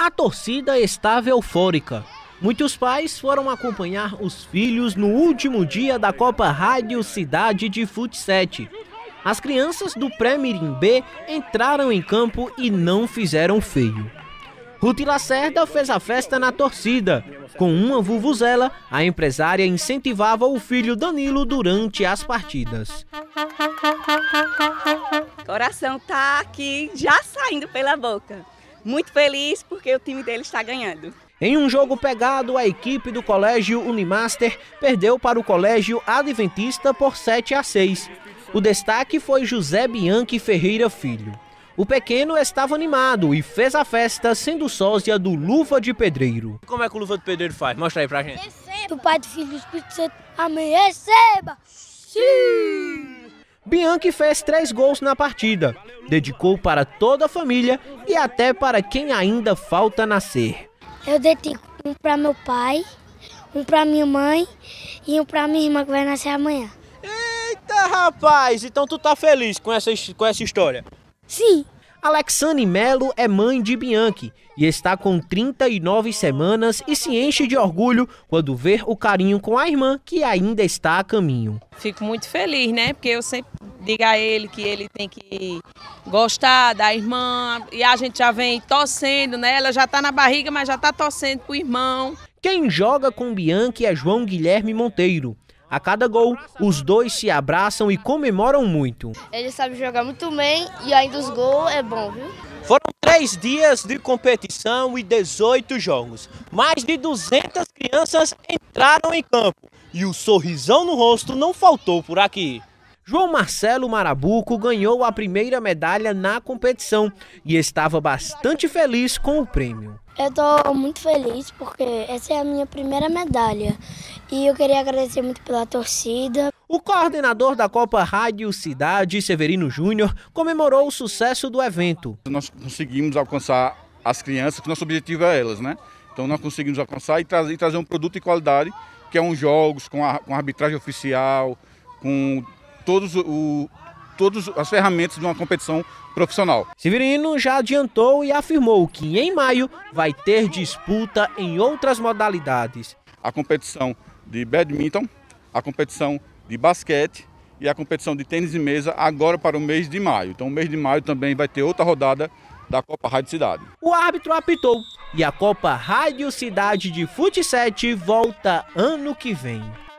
A torcida estava eufórica. Muitos pais foram acompanhar os filhos no último dia da Copa Rádio Cidade de Futsal. As crianças do Pré-Mirim B entraram em campo e não fizeram feio. Ruth Lacerda fez a festa na torcida. Com uma vuvuzela, a empresária incentivava o filho Danilo durante as partidas. Coração tá aqui já saindo pela boca muito feliz porque o time dele está ganhando. Em um jogo pegado, a equipe do Colégio Unimaster perdeu para o Colégio Adventista por 7 a 6. O destaque foi José Bianchi Ferreira Filho. O pequeno estava animado e fez a festa sendo sósia do Luva de Pedreiro. Como é que o Luva de Pedreiro faz? Mostra aí pra gente. Receba. O Pai, do Filho do Espírito Santo. Amém. Receba. Sim. Bianchi fez três gols na partida, dedicou para toda a família e até para quem ainda falta nascer. Eu dedico um para meu pai, um para minha mãe e um para minha irmã que vai nascer amanhã. Eita, rapaz! Então tu tá feliz com essa, com essa história? Sim. Alexane Melo é mãe de Bianchi e está com 39 semanas e se enche de orgulho quando vê o carinho com a irmã que ainda está a caminho. Fico muito feliz, né? Porque eu sempre diga a ele que ele tem que gostar da irmã. E a gente já vem torcendo, né? Ela já tá na barriga, mas já tá torcendo pro irmão. Quem joga com Bianchi é João Guilherme Monteiro. A cada gol, os dois se abraçam e comemoram muito. Ele sabe jogar muito bem e ainda os gols é bom, viu? Foram três dias de competição e 18 jogos. Mais de 200 crianças entraram em campo e o sorrisão no rosto não faltou por aqui. João Marcelo Marabuco ganhou a primeira medalha na competição e estava bastante feliz com o prêmio. Eu estou muito feliz porque essa é a minha primeira medalha e eu queria agradecer muito pela torcida. O coordenador da Copa Rádio Cidade, Severino Júnior, comemorou o sucesso do evento. Nós conseguimos alcançar as crianças, que nosso objetivo é elas, né? Então nós conseguimos alcançar e trazer, um produto de qualidade, que é um jogos com, a, com arbitragem oficial, com todos o, todas as ferramentas de uma competição profissional. Severino já adiantou e afirmou que em maio vai ter disputa em outras modalidades. A competição de badminton, a competição de basquete e a competição de tênis de mesa agora para o mês de maio. Então o mês de maio também vai ter outra rodada da Copa Rádio Cidade. O árbitro apitou e a Copa Rádio Cidade de Fute 7 volta ano que vem.